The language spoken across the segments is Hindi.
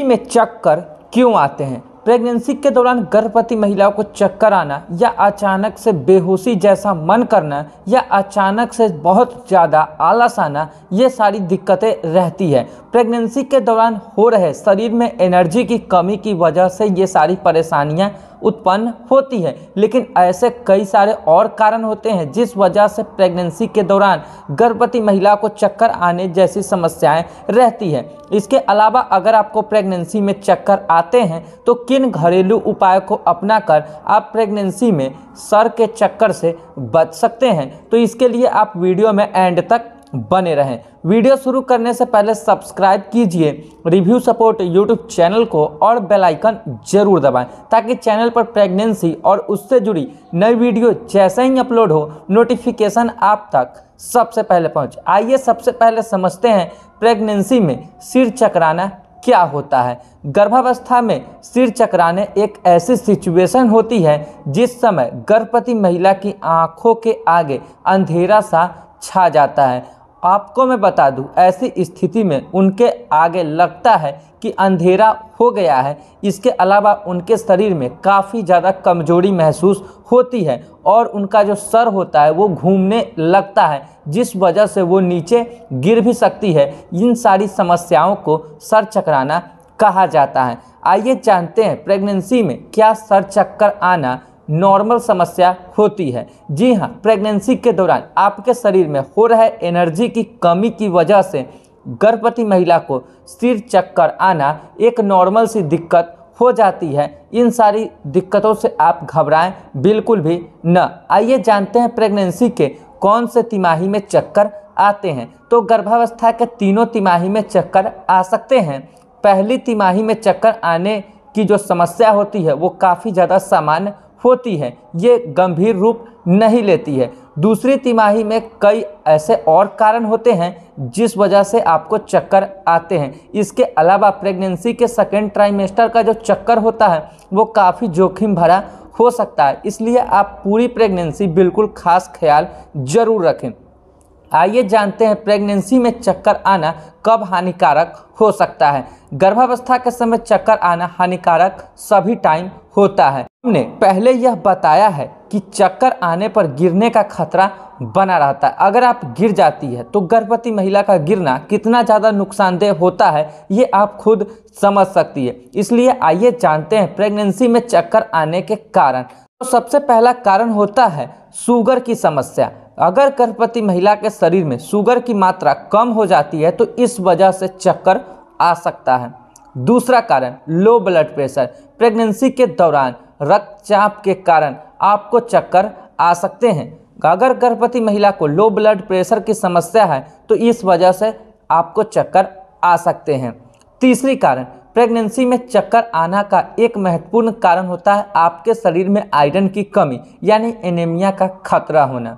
में चक्कर क्यों आते हैं प्रेगनेंसी के दौरान गर्भवती महिलाओं को चक्कर आना या अचानक से बेहोशी जैसा मन करना या अचानक से बहुत ज़्यादा आलस आना ये सारी दिक्कतें रहती है प्रेगनेंसी के दौरान हो रहे शरीर में एनर्जी की कमी की वजह से ये सारी परेशानियाँ उत्पन्न होती है लेकिन ऐसे कई सारे और कारण होते हैं जिस वजह से प्रेगनेंसी के दौरान गर्भवती महिला को चक्कर आने जैसी समस्याएं रहती है इसके अलावा अगर आपको प्रेगनेंसी में चक्कर आते हैं तो किन घरेलू उपाय को अपना कर आप प्रेगनेंसी में सर के चक्कर से बच सकते हैं तो इसके लिए आप वीडियो में एंड तक बने रहें वीडियो शुरू करने से पहले सब्सक्राइब कीजिए रिव्यू सपोर्ट यूट्यूब चैनल को और बेल आइकन जरूर दबाएं ताकि चैनल पर प्रेगनेंसी और उससे जुड़ी नई वीडियो जैसे ही अपलोड हो नोटिफिकेशन आप तक सबसे पहले पहुंच आइए सबसे पहले समझते हैं प्रेगनेंसी में सिर चकराना क्या होता है गर्भावस्था में सिर चकराने एक ऐसी सिचुएशन होती है जिस समय गर्भवती महिला की आँखों के आगे अंधेरा सा छा जाता है आपको मैं बता दूं ऐसी स्थिति में उनके आगे लगता है कि अंधेरा हो गया है इसके अलावा उनके शरीर में काफ़ी ज़्यादा कमजोरी महसूस होती है और उनका जो सर होता है वो घूमने लगता है जिस वजह से वो नीचे गिर भी सकती है इन सारी समस्याओं को सर चकराना कहा जाता है आइए जानते हैं प्रेगनेंसी में क्या सर चक्कर आना नॉर्मल समस्या होती है जी हाँ प्रेगनेंसी के दौरान आपके शरीर में हो रहे एनर्जी की कमी की वजह से गर्भवती महिला को सिर चक्कर आना एक नॉर्मल सी दिक्कत हो जाती है इन सारी दिक्कतों से आप घबराएं बिल्कुल भी न आइए जानते हैं प्रेगनेंसी के कौन से तिमाही में चक्कर आते हैं तो गर्भावस्था के तीनों तिमाही में चक्कर आ सकते हैं पहली तिमाही में चक्कर आने की जो समस्या होती है वो काफ़ी ज़्यादा सामान्य होती है ये गंभीर रूप नहीं लेती है दूसरी तिमाही में कई ऐसे और कारण होते हैं जिस वजह से आपको चक्कर आते हैं इसके अलावा प्रेगनेंसी के सेकेंड ट्राइमेस्टर का जो चक्कर होता है वो काफ़ी जोखिम भरा हो सकता है इसलिए आप पूरी प्रेगनेंसी बिल्कुल खास ख्याल ज़रूर रखें आइए जानते हैं प्रेगनेंसी में चक्कर आना कब हानिकारक हो सकता है गर्भावस्था के समय चक्कर आना हानिकारक सभी टाइम होता है हमने पहले यह बताया है कि चक्कर आने पर गिरने का खतरा बना रहता है अगर आप गिर जाती है तो गर्भवती महिला का गिरना कितना ज़्यादा नुकसानदेह होता है ये आप खुद समझ सकती है इसलिए आइए जानते हैं प्रेगनेंसी में चक्कर आने के कारण तो सबसे पहला कारण होता है शुगर की समस्या अगर गर्भवती महिला के शरीर में शुगर की मात्रा कम हो जाती है तो इस वजह से चक्कर आ सकता है दूसरा कारण लो ब्लड प्रेशर प्रेगनेंसी के दौरान रक्तचाप के कारण आपको चक्कर आ सकते हैं अगर गर्भवती महिला को लो ब्लड प्रेशर की समस्या है तो इस वजह से आपको चक्कर आ सकते हैं तीसरी कारण प्रेगनेंसी में चक्कर आना का एक महत्वपूर्ण कारण होता है आपके शरीर में आयरन की कमी यानी एनीमिया का खतरा होना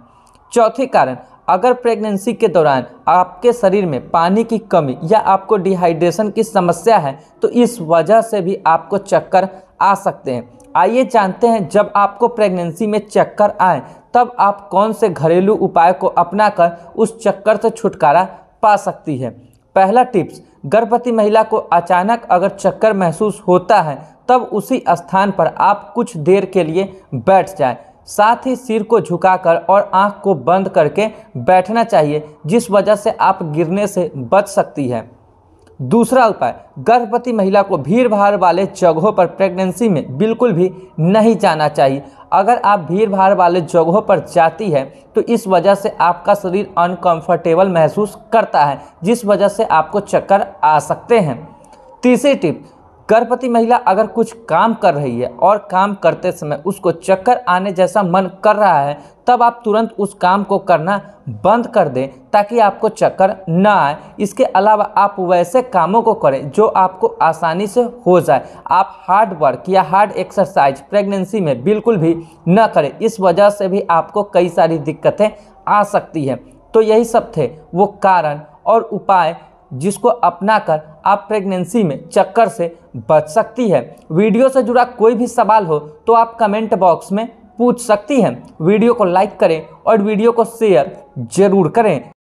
चौथे कारण अगर प्रेगनेंसी के दौरान आपके शरीर में पानी की कमी या आपको डिहाइड्रेशन की समस्या है तो इस वजह से भी आपको चक्कर आ सकते हैं आइए जानते हैं जब आपको प्रेगनेंसी में चक्कर आए तब आप कौन से घरेलू उपाय को अपनाकर उस चक्कर से छुटकारा पा सकती है पहला टिप्स गर्भवती महिला को अचानक अगर चक्कर महसूस होता है तब उसी स्थान पर आप कुछ देर के लिए बैठ जाएं साथ ही सिर को झुकाकर और आंख को बंद करके बैठना चाहिए जिस वजह से आप गिरने से बच सकती है दूसरा उपाय गर्भवती महिला को भीड़ भाड़ वाले जगहों पर प्रेगनेंसी में बिल्कुल भी नहीं जाना चाहिए अगर आप भीड़ भाड़ वाले जगहों पर जाती है तो इस वजह से आपका शरीर अनकंफर्टेबल महसूस करता है जिस वजह से आपको चक्कर आ सकते हैं तीसरी टिप गर्भवती महिला अगर कुछ काम कर रही है और काम करते समय उसको चक्कर आने जैसा मन कर रहा है तब आप तुरंत उस काम को करना बंद कर दें ताकि आपको चक्कर ना आए इसके अलावा आप वैसे कामों को करें जो आपको आसानी से हो जाए आप हार्ड वर्क या हार्ड एक्सरसाइज प्रेगनेंसी में बिल्कुल भी ना करें इस वजह से भी आपको कई सारी दिक्कतें आ सकती हैं तो यही सब थे वो कारण और उपाय जिसको अपना कर आप प्रेगनेंसी में चक्कर से बच सकती है वीडियो से जुड़ा कोई भी सवाल हो तो आप कमेंट बॉक्स में पूछ सकती हैं वीडियो को लाइक करें और वीडियो को शेयर ज़रूर करें